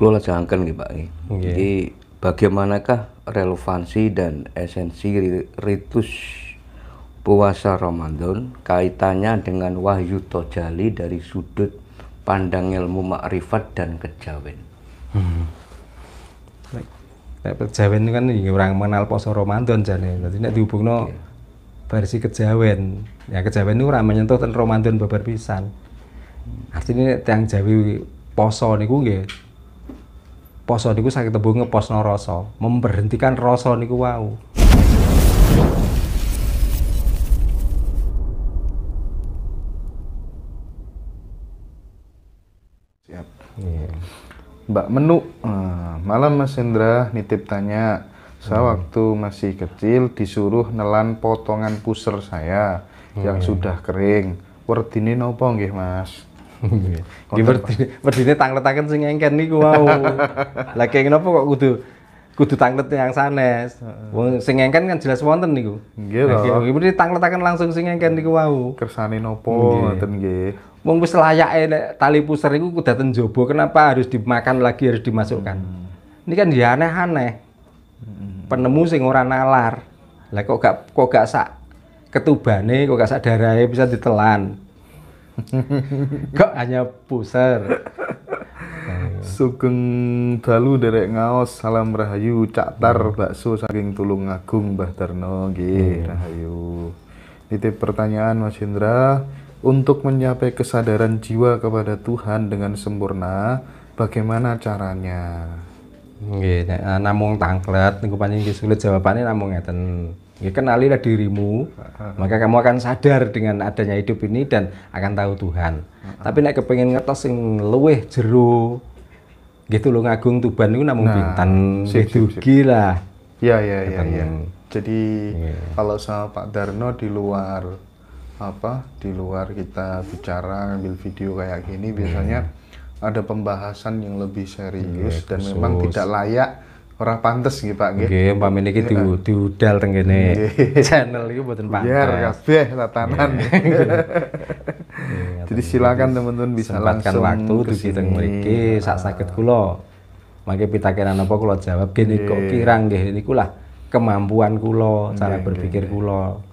kula lajengaken nggih Pak. Okay. Iya. Jadi bagaimanakah relevansi dan esensi ritus puasa Ramadan kaitannya dengan wahyu tojali dari sudut pandang ilmu makrifat dan kejawen. Hmm. Nek kejawen kan orang mengenal poso Ramadan jane. Dadi nek dihubungno iya. versi kejawen. Ya kejawen itu ora menyentuh ten Ramadan babar pisan. Artinya tiang Jawi poso niku nggih poso niku sakit tebung ngeposno rasa memberhentikan rasa niku wau siap yeah. Mbak Menu eh, malam Mas Hendra nitip tanya saya hmm. waktu masih kecil disuruh nelan potongan puser saya hmm. yang iya. sudah kering werdine nopo nggih Mas Ya. Di ini tanglet-tanglet sing engken niku wow. lagi yang kenapa kok kudu kudu tanglet yang sanes. Wong sing engken kan jelas wonten niku. Gila. to. Nggih nah, mesti tangletaken langsung sing engken niku wow. Kersane nopo ngoten nggih. Wong wis layak nek tali pusar kudu dateng jaba kenapa harus dimakan lagi harus dimasukkan. Hmm. Ini kan ya aneh-aneh. Hmm. Penemu sing ora nalar. Lah kok gak kok gak sak ketubane kok gak sak darahnya bisa ditelan. Kok hanya pusar, Sugeng dalu derek ngaos salam rahayu caktar hmm. bakso saking tulung agung Mbah Darno hmm. rahayu. Ini pertanyaan Mas Hendra untuk mencapai kesadaran jiwa kepada Tuhan dengan sempurna bagaimana caranya? Nggih, namun uh, namung tangklet niku sulit jawabannya namun ngeten. Ya kenalilah dirimu, maka kamu akan sadar dengan adanya hidup ini dan akan tahu Tuhan. Tapi nek kepengin ngetosin sing luweh jero gitu lo ngagung Tuban niku namun nah, pinten gitu gila. Iya iya iya iya. Jadi iya. kalau sama Pak Darno di luar apa di luar kita bicara ambil video kayak gini biasanya yeah ada pembahasan yang lebih serius okay, iya, dan memang tidak layak orang pantas gitu Pak nggih. Nggih, umpamine iki iya, di diudal teng kene. Channel iki mboten pantes. Biar kabeh tatanan. Iya. Jadi silakan teman-teman bisa langsung waktu dugi teng mriki sak saged kula. Mangke pitakenan apa kula jawab gini kok kirang nggih niku lah kemampuan kula, cara berpikir kula.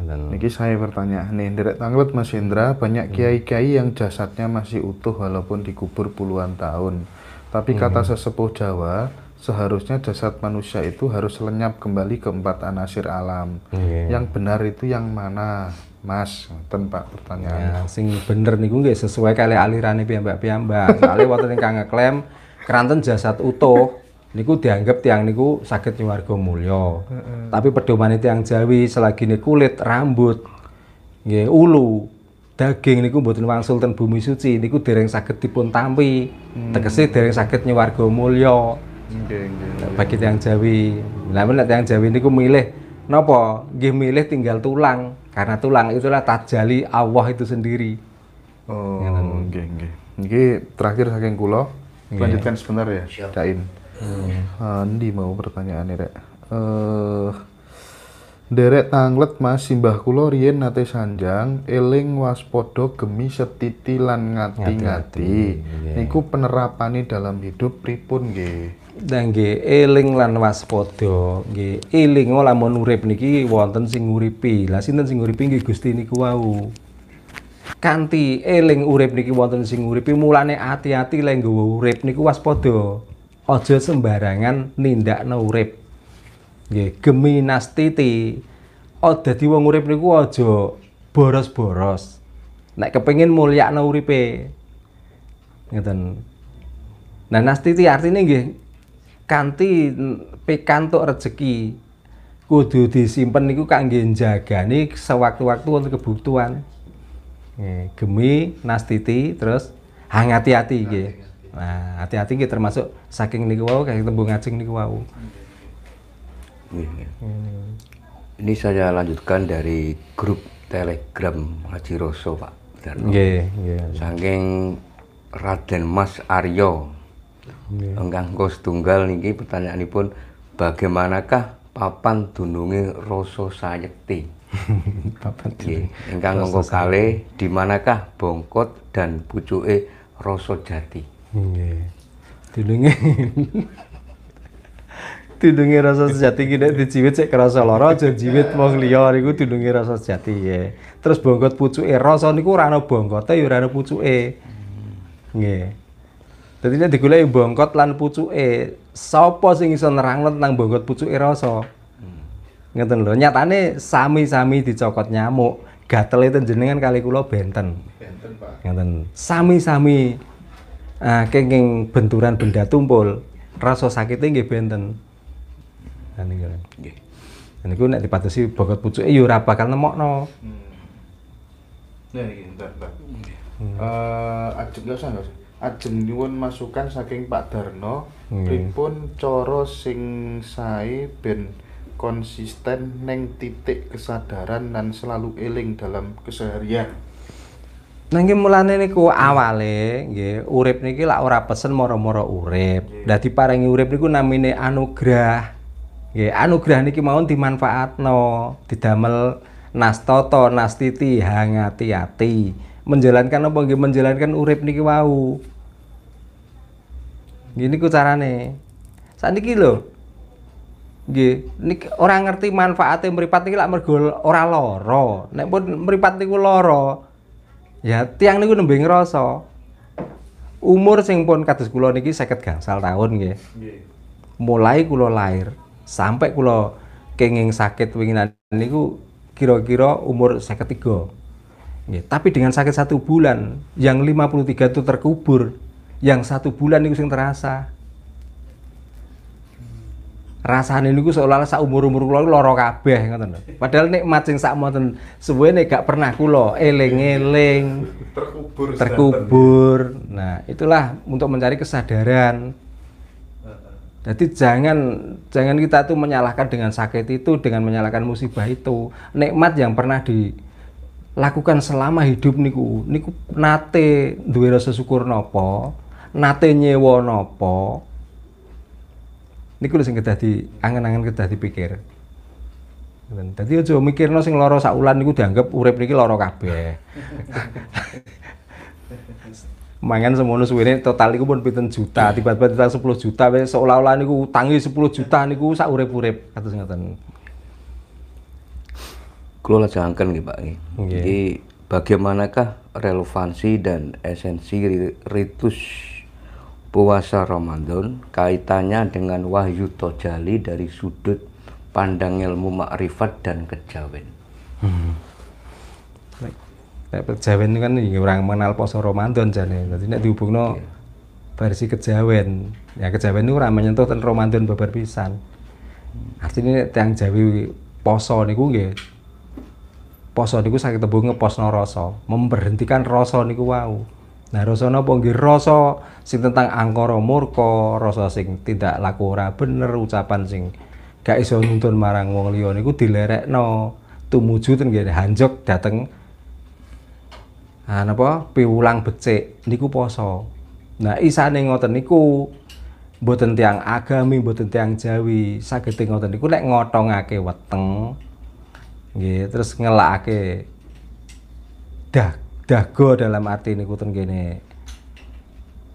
Niki saya bertanya nih, derek tanglet Mas Hendra, banyak hmm. kiai-kiai yang jasadnya masih utuh walaupun dikubur puluhan tahun. Tapi kata hmm. sesepuh Jawa, seharusnya jasad manusia itu harus lenyap kembali ke empat anasir alam. Okay. Iya. Yang benar itu yang mana, Mas? Tempat pertanyaan. Ya, sing bener niku nggih sesuai kali alirane piyambak-piyambak. waktu wonten ingkang klaim keranten jasad utuh niku dianggap tiang niku sakit nyuwarga mulya. Tapi Tapi itu yang Jawi selagi ini kulit, rambut, nggih ulu, daging niku buatin wang Sultan bumi suci niku dereng sakit dipun tampi. Hmm. Tegese dereng sakit nyuwarga mulio okay, okay, Bagi tiang Jawi. Lah nek tiang Jawi niku milih Nopo, gih milih tinggal tulang karena tulang itulah tajali Allah itu sendiri. Oh, nggih nggih. Niki terakhir saking kulo Lanjutkan sebentar ya, Dain hmm. Andi mau pertanyaan nih, rek Uh, derek tanglet mas simbah kulo rien nate sanjang eling waspodo gemi setiti lan ngati-ngati niku penerapani dalam hidup pripun nge Dan nge eling lan waspodo nge eling oh, mau nurep niki wonten sing nguripi lah sinten sing nguripi nge Gusti niku wau kanti eling urep niki wonten sing nguripi mulane ati-ati lah nggawa urip niku waspodo ojo sembarangan nindak urip nggih geminastiti nastiti, oh, dadi wong urip niku aja boros-boros nek kepengin mulyakno uripe ngeten nah nastiti artinya nggih kanti pikantuk rezeki kudu disimpen niku kangge nih sewaktu-waktu untuk kebutuhan gemi nastiti terus hangati hati-hati nggih Nah, hati-hati kita termasuk saking niku wau kayak tembung ngajeng niku wau. Iya, iya. Hmm. Ini saya lanjutkan dari grup Telegram Haji Roso, Pak. Nggih, iya, nggih. Saking Raden Mas Aryo. enggang kos tunggal niki pertanyaanipun bagaimanakah papan dununge Roso Sayekti? papan dunung. Ingkang nganggo kale di manakah bongkot dan pucuke Roso jati? Nggih. Tudunge. tudunge rasa sejati ki nek dijiwit sik kerasa lara aja jiwit wong liya niku tudunge rasa sejati ya. Terus bongkot pucuke rasa niku rano bongkot bongkote rano ya ora ana pucuke. Nggih. Dadi nek bongkot lan pucuke, sapa sing iso nerangno tentang bongkot pucuke rasa? Ngeten lho, nyatane sami-sami dicokot nyamuk. Gatel itu e jenengan kali kulo benten. Benten, Pak. Ngeten. Sami-sami uh, kenging benturan benda tumpul rasa sakitnya nggih benten nah niku kan. nggih niku nek dipatesi bokot pucuke yo ya ora bakal nemokno hmm. Nah, iki entar, entar. Hmm. Uh, ajeng lho sang, ajeng nyuwun masukan saking Pak Darno pripun hmm. cara sing sae ben konsisten neng titik kesadaran dan selalu eling dalam keseharian Nangge mulane niku awale nggih urip niki gila ora pesen moro-moro urip. Lah diparingi urip niku namine anugerah, Nggih, anugerah niki mau dimanfaatno, didamel nastoto, nastiti, hangati hati Menjalankan apa nggih menjalankan urip niki wau. Gini ku carane. Saniki lho. Nggih, niki ora ngerti manfaatnya mripat niki lak mergo ora lara. Nek pun mripat niku lara, ya tiang niku nembe ngeroso umur sing pun kados kula niki 50 gangsal tahun nggih. Mulai kula lahir sampai kula kenging sakit winginan niku kira-kira umur 53. Ya, tapi dengan sakit satu bulan yang 53 itu terkubur, yang satu bulan niku sing terasa ini gue seolah-olah sak umur-umur kula lara kabeh ngoten lho. Padahal nikmat sing sak sebenarnya suwene gak pernah kula eling eleng terkubur. Terkubur. Nah, itulah untuk mencari kesadaran. Jadi jangan jangan kita tuh menyalahkan dengan sakit itu, dengan menyalahkan musibah itu. Nikmat yang pernah dilakukan selama hidup niku, niku nate duwe rasa syukur nopo, nate nyewo nopo, niku lho sing kedah di angen-angen kedah pikir, Tadi aja mikirno sing lara saulan niku dianggap urip niki lara kabeh. mangan semono suwene total niku pun pinter juta, iya. tiba-tiba total sepuluh juta wis seolah-olah niku utangi sepuluh juta niku sak urip-urip kados ngoten. lah lajengkan nih, Pak nggih. Jadi bagaimanakah relevansi dan esensi ritus puasa Ramadan kaitannya dengan wahyu tojali dari sudut pandang ilmu makrifat dan kejawen. Hmm. Nek kejawen kan ya orang mengenal poso Ramadan jane. Dadi nek dihubungno iya. versi kejawen. Ya kejawen itu orang menyentuh tentang Ramadan babar pisan. Artinya tiang Jawi poso niku nggih. Poso niku sakit tebu ngeposno rasa, memberhentikan rasa niku wau. Wow. Nah, rasa napa nggih rasa sing tentang angkara murka, rasa sing tidak laku ora bener, ucapan sing gak iso nuntun marang wong liya niku dilerekno tumuju ten nggih hanjok dateng ah napa piwulang becik niku poso. Nah, isane ngoten niku mboten tiang agami, mboten tiang Jawi, saged ngoten niku nek ngothongake weteng nggih terus ngelakake dak Dago dalam arti ini kuten gini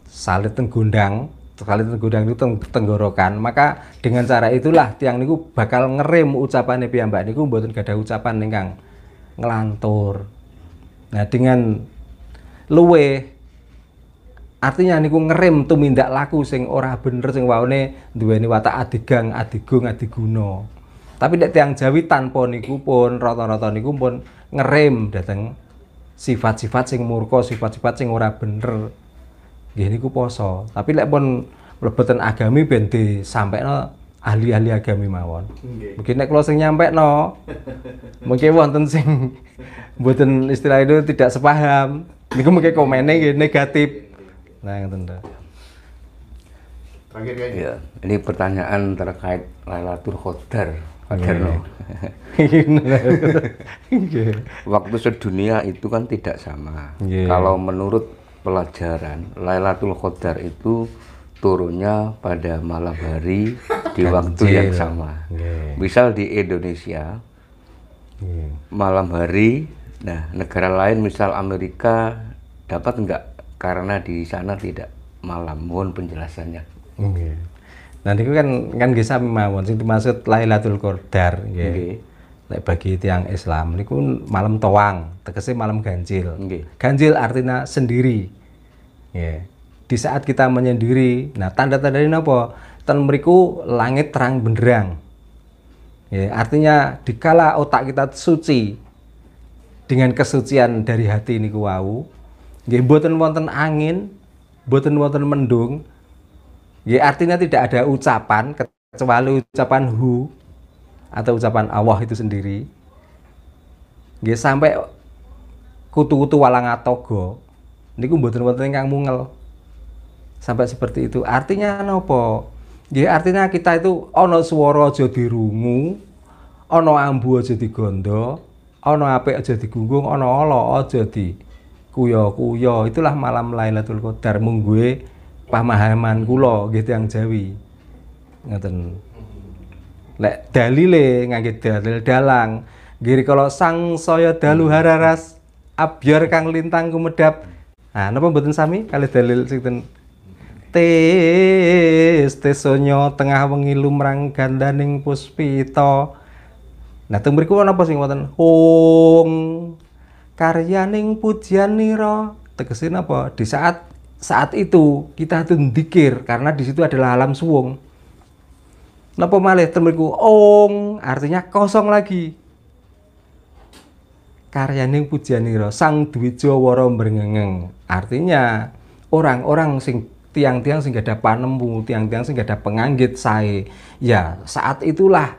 salit teng gondang salit teng gondang itu teng tenggorokan maka dengan cara itulah tiang niku bakal ngerem ucapan nih piyambak niku gak ada ucapan kang ngelantur nah dengan luwe artinya niku ngerem tuh tumindak laku sing ora bener sing dua duweni watak adigang adigung adiguno. tapi tidak tiang Jawi tanpa niku pun rata-rata niku pun ngerem dateng sifat-sifat sing murko, sifat-sifat sing ora bener. Nggih niku poso. Tapi lek pun mlebeten agami ben no ahli-ahli agami mawon. Nggih. Mungkin nek kula sing no, mungkin wonten sing mboten istilah itu tidak sepaham. Niku mungkin komennya nggih negatif. Nah, yang to. Terakhir ya. Ini pertanyaan terkait Lailatul Qadar. Iya, iya. Iya. Waktu sedunia itu kan tidak sama. Yeah. Kalau menurut pelajaran, Lailatul Qadar itu turunnya pada malam hari di waktu Anjil. yang sama. Yeah. Misal di Indonesia yeah. malam hari, nah negara lain misal Amerika dapat enggak karena di sana tidak malam. Mohon penjelasannya. Okay. Nanti itu kan kan bisa mawon sing dimaksud Lailatul Qadar nggih. Nggih. bagi tiang Islam niku malam toang, terkesi malam ganjil. Okay. Ganjil artinya sendiri. Nggih. Di saat kita menyendiri, nah tanda-tanda ini apa? Ten mriku langit terang benderang. Ya, artinya dikala otak kita suci dengan kesucian dari hati ini kuwau, nggih mboten buatan angin, mboten buatan mendung, Ya artinya tidak ada ucapan kecuali ucapan hu atau ucapan Allah itu sendiri. Ya sampai kutu-kutu walang walangatogo ini mboten wonten yang mungel. Sampai seperti itu. Artinya nopo? Ya artinya kita itu ono suworo jadi rungu, ono ambu aja digondo, ono ape aja digunggung, ono olo aja di kuyo-kuyo. Itulah malam Lailatul Qadar mungguhe pemahaman kulo gitu yang Jawi. ngeten Lek dalile ngangge dalil dalang. Giri kalau sang soyo dalu hmm. hararas abyar kang lintang kumedap. Nah, napa mboten sami kali dalil sinten? Tes tesonyo tengah wengi lumrang gandaning puspito. Nah, teng mriku ana apa sing wonten? hong karyaning pujian niro Tegesin apa? Di saat saat itu kita tuh dikir karena di situ adalah alam suwung. nopo malih temenku ong artinya kosong lagi. Karyaning pujanira sang duwi Jawara mbrengengeng. Artinya orang-orang sing tiang-tiang sing ada panemu, tiang-tiang sing ada penganggit sae. Ya, saat itulah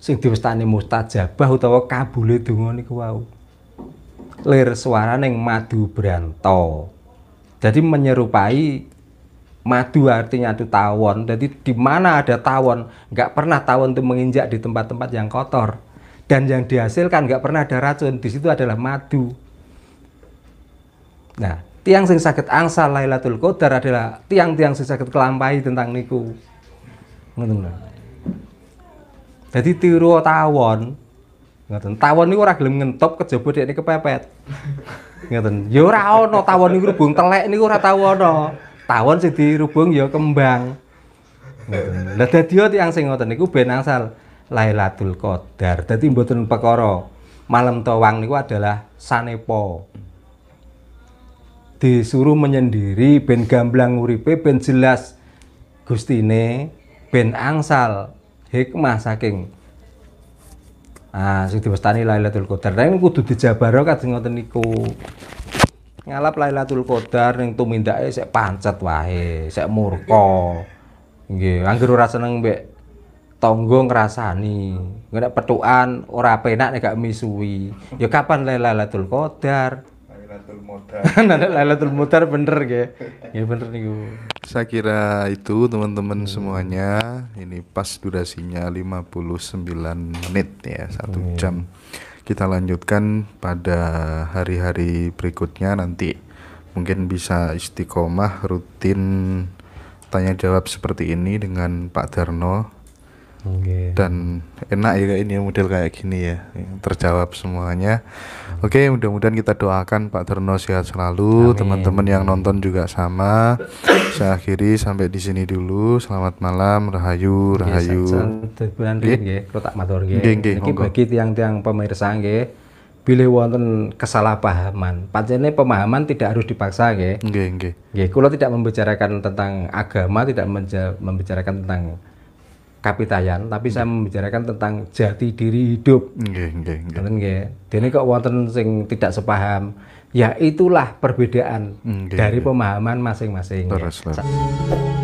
sing diwestani mustajabah utawa kabule donga niku wau. Lir neng madu branto. Jadi menyerupai madu artinya itu tawon. Jadi di mana ada tawon, nggak pernah tawon itu menginjak di tempat-tempat yang kotor. Dan yang dihasilkan nggak pernah ada racun. Di situ adalah madu. Nah, tiang sing sakit angsa Lailatul Qadar adalah tiang-tiang sing sakit kelampai tentang niku. Jadi tiru tawon. Ngoten. Tawon orang orang gelem ngentup kejaba ini kepepet. Ngeten. Ya ora ono tawon niku rubung telek niku ora tau ono. Tawon sing dirubung ya kembang. Ngeten. Lah dadi tiyang sing ngoten niku ben angsal Lailatul Qadar. Dadi mboten perkara. Malam Tawang niku adalah sanepo. Disuruh menyendiri ben gamblang uripe ben jelas gustine ben angsal hikmah saking Ah, sing diwestani Lailatul Qadar. Nah, ini kudu dijabaro kadhe ngoten niku. Ngalap Lailatul Qadar ning tumindake sik pancet wae, sik murka. Nggih, anggere ora seneng mbek tangga ngrasani. Engko nek petukan ora penak nek gak misuwi. Ya kapan Lailatul Qadar? Lailatul Mutar. Nah, Lailatul Mutar bener ya. Ya bener nih gue. Saya kira itu teman-teman hmm. semuanya. Ini pas durasinya 59 menit ya, satu hmm. jam. Kita lanjutkan pada hari-hari berikutnya nanti. Mungkin bisa istiqomah rutin tanya jawab seperti ini dengan Pak Darno okay. dan enak ya ini model kayak gini ya terjawab semuanya oke okay, mudah-mudahan kita doakan Pak Terno sehat selalu teman-teman yang nonton juga sama saya akhiri sampai di sini dulu selamat malam rahayu rahayu bagi tiang-tiang pemirsa nge bilih wonten kesalahpahaman. Pancene pemahaman tidak harus dipaksa nggih. Nggih, nggih. Nggih, kula tidak membicarakan tentang agama, tidak membicarakan tentang kapitayan, tapi saya hmm. membicarakan tentang jati diri hidup. Nggih, nggih, nggih. Dene kok wonten sing tidak sepaham. Ya itulah perbedaan dari pemahaman masing-masing. Terus,